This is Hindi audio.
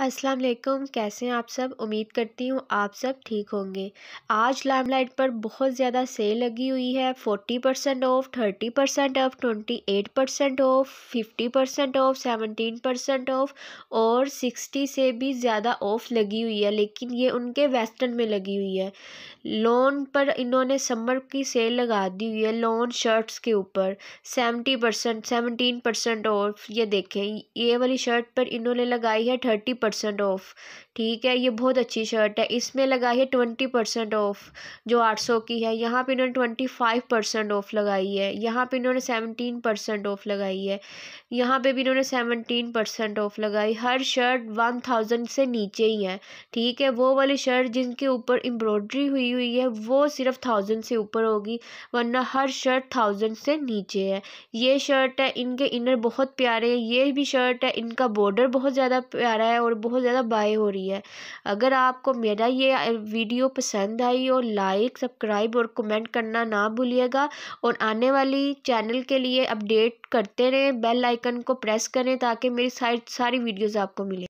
अस्सलाम वालेकुम कैसे हैं आप सब उम्मीद करती हूँ आप सब ठीक होंगे आज लाइमलाइट पर बहुत ज़्यादा सेल लगी हुई है forty percent off thirty percent off twenty eight percent off fifty percent off seventeen percent off और सिक्सटी से भी ज़्यादा ऑफ लगी हुई है लेकिन ये उनके वेस्टर्न में लगी हुई है लोन पर इन्होंने समर की सेल लगा दी हुई है लोन शर्ट्स के ऊपर seventy percent seventeen percent off ये देखें ये वाली शर्ट पर इन्होंने लगाई है थर्टी परसेंट ऑफ़ ठीक है ये बहुत अच्छी शर्ट है इसमें लगाई है ट्वेंटी परसेंट ऑफ़ जो आठ सौ की है यहाँ पे इन्होंने ट्वेंटी फाइव परसेंट ऑफ़ लगाई है यहाँ पे इन्होंने सेवनटीन परसेंट ऑफ़ लगाई है यहाँ पे भी इन्होंने सेवनटीन परसेंट ऑफ़ लगाई हर शर्ट वन थाउजेंड से नीचे ही है ठीक है वो वाली शर्ट जिनके ऊपर एम्ब्रॉयड्री हुई हुई है वो सिर्फ थाउजेंड से ऊपर होगी वरना हर शर्ट थाउजेंड से नीचे है ये शर्ट है इनके इनर बहुत प्यारे हैं ये भी शर्ट है इनका बॉर्डर बहुत ज़्यादा प्यारा है और बहुत ज़्यादा बाय हो रही है अगर आपको मेरा ये वीडियो पसंद आई और लाइक सब्सक्राइब और कमेंट करना ना भूलिएगा और आने वाली चैनल के लिए अपडेट करते रहें बेल आइकन को प्रेस करें ताकि मेरी सारी सारी वीडियोज़ आपको मिलें